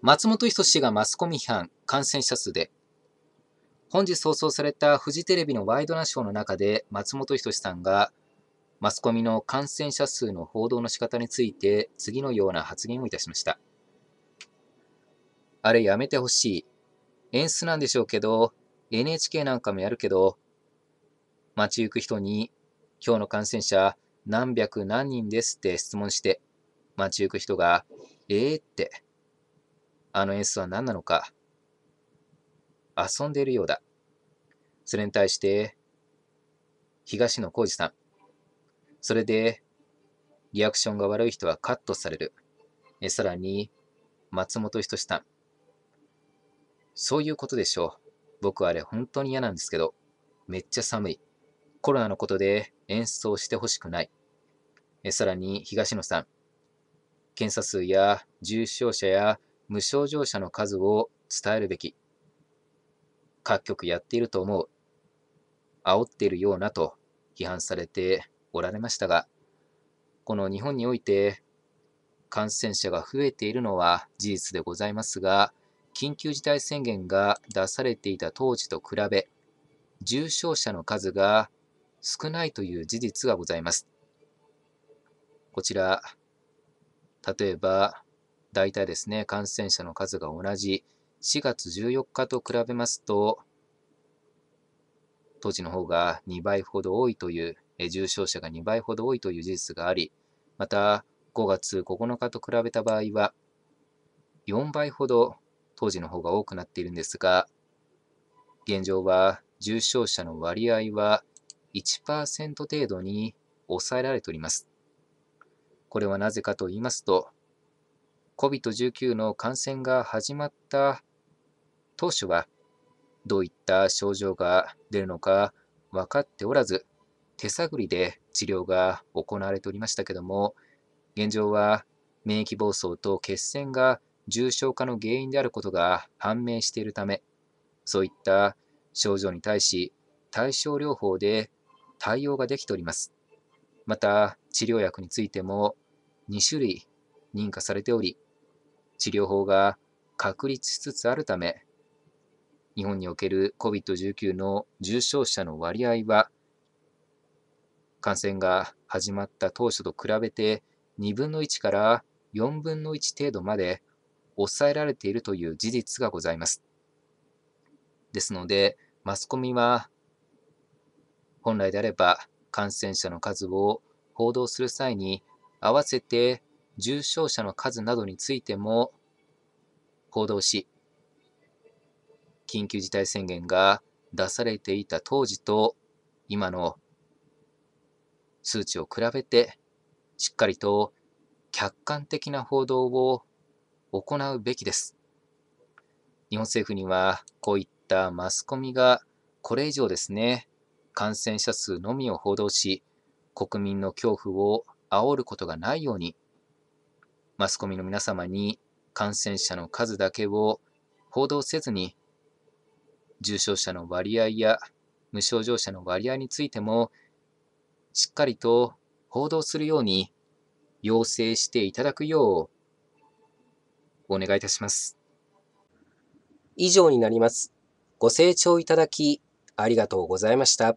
松本人志がマスコミ批判、感染者数で。本日放送されたフジテレビのワイドナショーの中で松本人志さんがマスコミの感染者数の報道の仕方について次のような発言をいたしました。あれやめてほしい。演出なんでしょうけど、NHK なんかもやるけど、街行く人に今日の感染者何百何人ですって質問して、街行く人が、ええー、ってあの演出は何なのか。遊んでいるようだ。それに対して、東野幸治さん。それで、リアクションが悪い人はカットされる。えさらに、松本人志さん。そういうことでしょう。僕あれ本当に嫌なんですけど、めっちゃ寒い。コロナのことで演出をしてほしくない。えさらに、東野さん。検査数や重症者や無症状者の数を伝えるべき。各局やっていると思う。煽っているようなと批判されておられましたが、この日本において感染者が増えているのは事実でございますが、緊急事態宣言が出されていた当時と比べ、重症者の数が少ないという事実がございます。こちら、例えば大体ですね、感染者の数が同じ4月14日と比べますと、当時の方が2倍ほど多いという、重症者が2倍ほど多いという事実があり、また5月9日と比べた場合は、4倍ほど当時の方が多くなっているんですが、現状は重症者の割合は1%程度に抑えられております。これはなぜかと言いますと、COVID-19 の感染が始まった当初は、どういった症状が出るのか分かっておらず、手探りで治療が行われておりましたけども、現状は免疫暴走と血栓が重症化の原因であることが判明しているため、そういった症状に対し対症療法で対応ができております。また、治療薬についても2種類認可されており、治療法が確立しつつあるため、日本における COVID-19 の重症者の割合は、感染が始まった当初と比べて2分の1から4分の1程度まで抑えられているという事実がございます。ですので、マスコミは本来であれば感染者の数を報道する際に合わせて重症者の数などについても報道し、緊急事態宣言が出されていた当時と今の数値を比べて、しっかりと客観的な報道を行うべきです。日本政府にはこういったマスコミがこれ以上ですね、感染者数のみを報道し、国民の恐怖を煽ることがないようにマスコミの皆様に感染者の数だけを報道せずに、重症者の割合や無症状者の割合についても、しっかりと報道するように要請していただくよう、お願いいたします。以上になります。ご清聴いただき、ありがとうございました。